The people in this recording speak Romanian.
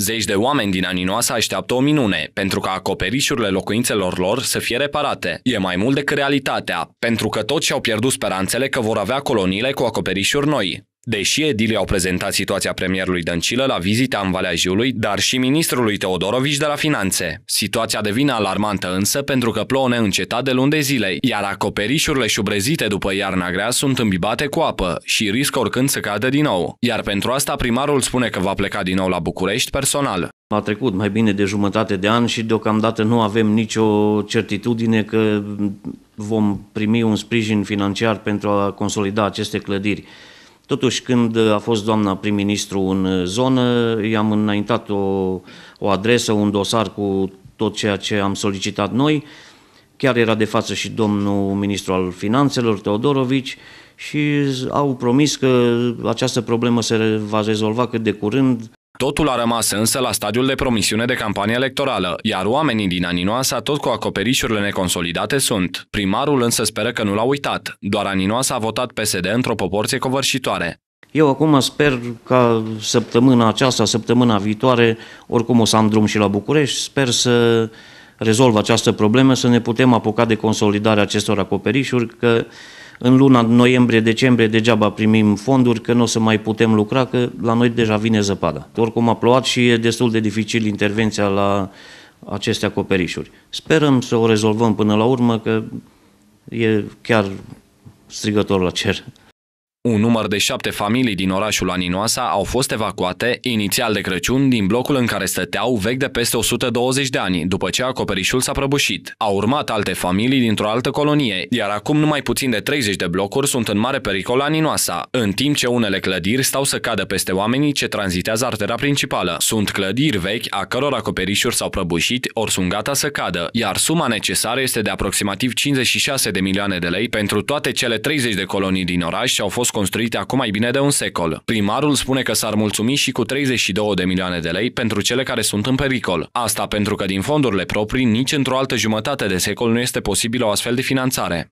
Zeci de oameni din Aninoasa așteaptă o minune, pentru ca acoperișurile locuințelor lor să fie reparate. E mai mult decât realitatea, pentru că toți și-au pierdut speranțele că vor avea coloniile cu acoperișuri noi. Deși edilii au prezentat situația premierului Dăncilă la vizita în Valea Jiului, dar și ministrului Teodorovici de la Finanțe. Situația devine alarmantă însă pentru că plouă neîncetat de luni de zile, iar acoperișurile șubrezite după iarna grea sunt îmbibate cu apă și riscă oricând să cadă din nou. Iar pentru asta primarul spune că va pleca din nou la București personal. A trecut mai bine de jumătate de an și deocamdată nu avem nicio certitudine că vom primi un sprijin financiar pentru a consolida aceste clădiri. Totuși, când uh, a fost doamna prim-ministru în uh, zonă, i-am înaintat o, o adresă, un dosar cu tot ceea ce am solicitat noi. Chiar era de față și domnul ministru al finanțelor, Teodorovici, și au promis că această problemă se va rezolva cât de curând. Totul a rămas însă la stadiul de promisiune de campanie electorală, iar oamenii din Aninoasa tot cu acoperișurile neconsolidate sunt. Primarul însă speră că nu l-a uitat, doar Aninoasa a votat PSD într-o proporție covârșitoare. Eu acum sper ca săptămâna aceasta, săptămâna viitoare, oricum o să am drum și la București, sper să rezolv această problemă, să ne putem apuca de consolidarea acestor acoperișuri, că uh, în luna noiembrie-decembrie degeaba primim fonduri, că nu o să mai putem lucra, că la noi deja vine zăpada. Oricum a plouat și e destul de dificil intervenția la aceste acoperișuri. Sperăm să o rezolvăm până la urmă, că e chiar strigător la cer. Un număr de șapte familii din orașul Aninoasa au fost evacuate inițial de Crăciun din blocul în care stăteau vechi de peste 120 de ani, după ce acoperișul s-a prăbușit. Au urmat alte familii dintr-o altă colonie, iar acum numai puțin de 30 de blocuri sunt în mare pericol Aninoasa, în timp ce unele clădiri stau să cadă peste oamenii ce tranzitează artera principală. Sunt clădiri vechi a căror acoperișuri s-au prăbușit ori sunt gata să cadă, iar suma necesară este de aproximativ 56 de milioane de lei pentru toate cele 30 de colonii din oraș și au fost fost construite acum mai bine de un secol. Primarul spune că s-ar mulțumi și cu 32 de milioane de lei pentru cele care sunt în pericol. Asta pentru că din fondurile proprii nici într-o altă jumătate de secol nu este posibil o astfel de finanțare.